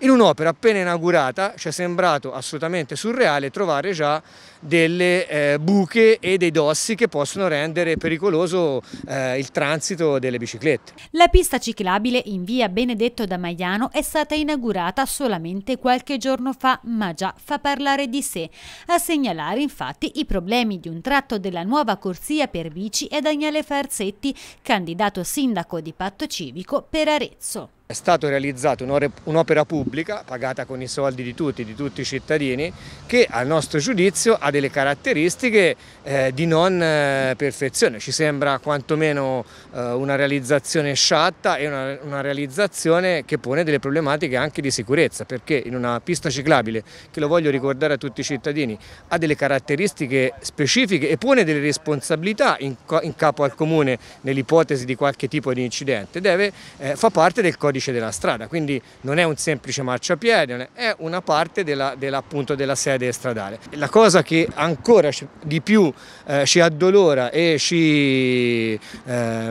In un'opera appena inaugurata ci è sembrato assolutamente surreale trovare già delle eh, buche e dei dossi che possono rendere pericoloso eh, il transito delle biciclette. La pista ciclabile in via Benedetto da Maiano è stata inaugurata solamente qualche giorno fa, ma già fa parlare di sé. A segnalare infatti i problemi di un tratto della nuova corsia per bici è Daniele Farsetti, candidato sindaco di Patto Civico per Arezzo. È stata realizzata un'opera pubblica pagata con i soldi di tutti, di tutti i cittadini, che al nostro giudizio ha delle caratteristiche eh, di non eh, perfezione. Ci sembra quantomeno eh, una realizzazione sciatta e una, una, realizzazione che pone delle problematiche anche di sicurezza, perché in una pista ciclabile, che lo voglio ricordare a tutti i cittadini, ha delle caratteristiche specifiche e pone delle responsabilità in, in capo al comune nell'ipotesi di qualche tipo di incidente, deve, eh, fa parte del codice codice della strada, quindi non è un semplice marciapiede, è una parte della, della, appunto, della sede stradale. La cosa che ancora di più eh, ci addolora e ci eh,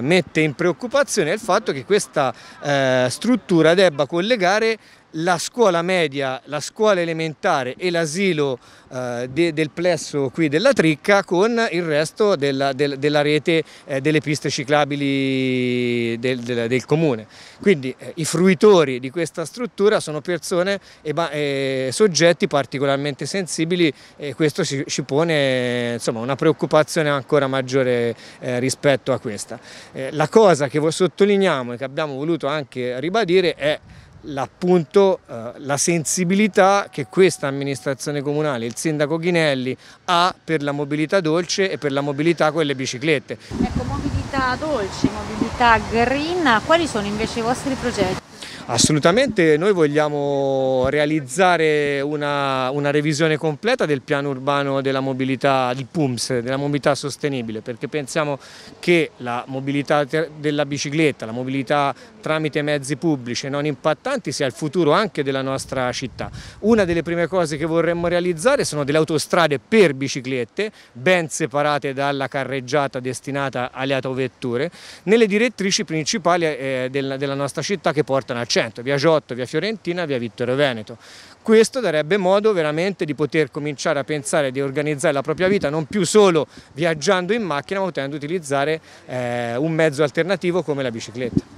mette in preoccupazione è il fatto che questa eh, struttura debba collegare la scuola media, la scuola elementare e l'asilo eh, de, del plesso qui della Tricca con il resto della, del, della rete eh, delle piste ciclabili del, del, del comune. Quindi eh, i fruitori di questa struttura sono persone e, e eh, soggetti particolarmente sensibili e questo ci, ci pone insomma, una preoccupazione ancora maggiore eh, rispetto a questa. Eh, la cosa che sottolineiamo e che abbiamo voluto anche ribadire è appunto eh, la sensibilità che questa amministrazione comunale, il sindaco Ghinelli, ha per la mobilità dolce e per la mobilità con le biciclette. Ecco, mobilità dolce, mobilità green, quali sono invece i vostri progetti? Assolutamente, noi vogliamo realizzare una, una, revisione completa del piano urbano della mobilità, di PUMS, della mobilità sostenibile, perché pensiamo che la mobilità della bicicletta, la mobilità tramite mezzi pubblici e non impattanti sia il futuro anche della nostra città. Una delle prime cose che vorremmo realizzare sono delle autostrade per biciclette, ben separate dalla carreggiata destinata alle autovetture, nelle direttrici principali eh, della, della nostra città che portano a Cinquecento, via Giotto, via Fiorentina, via Vittorio Veneto. Questo darebbe modo veramente di poter cominciare a pensare di organizzare la propria vita non più solo viaggiando in macchina ma potendo utilizzare eh, un mezzo alternativo come la bicicletta.